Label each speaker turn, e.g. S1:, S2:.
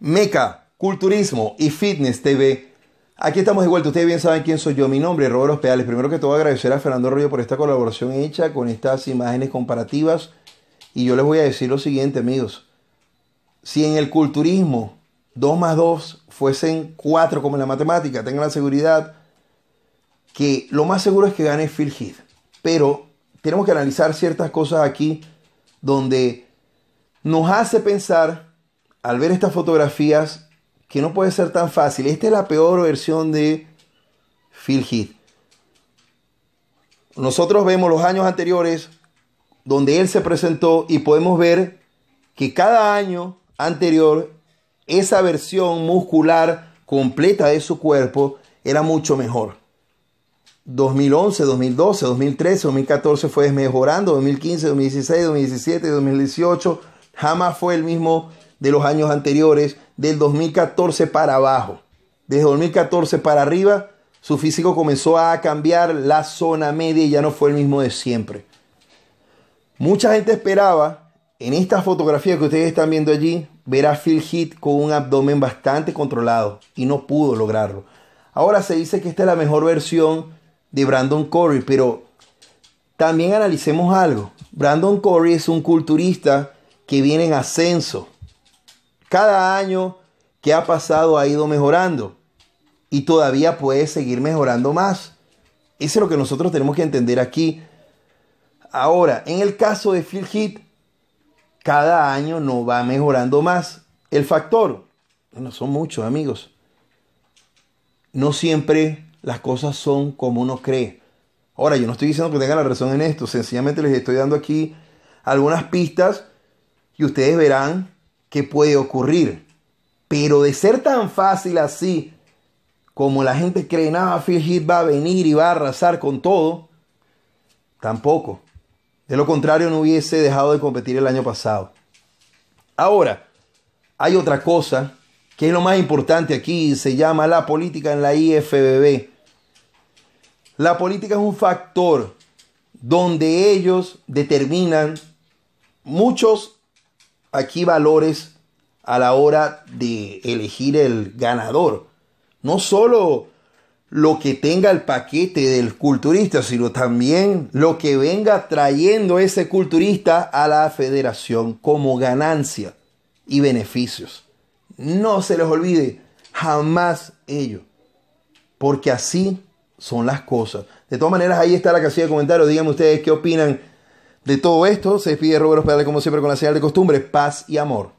S1: Meca, Culturismo y Fitness TV. Aquí estamos de vuelta, ustedes bien saben quién soy yo, mi nombre es Roberto Pedales. Primero que todo agradecer a Fernando Rubio por esta colaboración hecha con estas imágenes comparativas. Y yo les voy a decir lo siguiente, amigos. Si en el culturismo 2 más 2 fuesen 4 como en la matemática, tengan la seguridad que lo más seguro es que gane Phil Heath. Pero tenemos que analizar ciertas cosas aquí donde nos hace pensar al ver estas fotografías que no puede ser tan fácil. Esta es la peor versión de Phil Heath. Nosotros vemos los años anteriores donde él se presentó y podemos ver que cada año anterior esa versión muscular completa de su cuerpo era mucho mejor. 2011, 2012, 2013, 2014 fue mejorando, 2015, 2016, 2017, 2018, jamás fue el mismo de los años anteriores, del 2014 para abajo. Desde 2014 para arriba, su físico comenzó a cambiar la zona media y ya no fue el mismo de siempre. Mucha gente esperaba, en esta fotografía que ustedes están viendo allí, ver a Phil Heath con un abdomen bastante controlado y no pudo lograrlo. Ahora se dice que esta es la mejor versión de Brandon Corey, pero también analicemos algo. Brandon Corey es un culturista que viene en ascenso. Cada año que ha pasado ha ido mejorando y todavía puede seguir mejorando más. Eso es lo que nosotros tenemos que entender aquí. Ahora, en el caso de Phil Heat, cada año no va mejorando más. El factor, bueno, son muchos amigos. No siempre las cosas son como uno cree. Ahora, yo no estoy diciendo que tengan la razón en esto, sencillamente les estoy dando aquí algunas pistas y ustedes verán que puede ocurrir. Pero de ser tan fácil así, como la gente cree, nada, Phil Heat va a venir y va a arrasar con todo, tampoco. De lo contrario, no hubiese dejado de competir el año pasado. Ahora, hay otra cosa que es lo más importante aquí, se llama la política en la IFBB. La política es un factor donde ellos determinan muchos aquí valores a la hora de elegir el ganador. No solo lo que tenga el paquete del culturista, sino también lo que venga trayendo ese culturista a la federación como ganancia y beneficios. No se les olvide jamás ello, porque así son las cosas. De todas maneras, ahí está la casilla de comentarios. Díganme ustedes qué opinan de todo esto se despide Roberto Pedales como siempre con la señal de costumbre, paz y amor.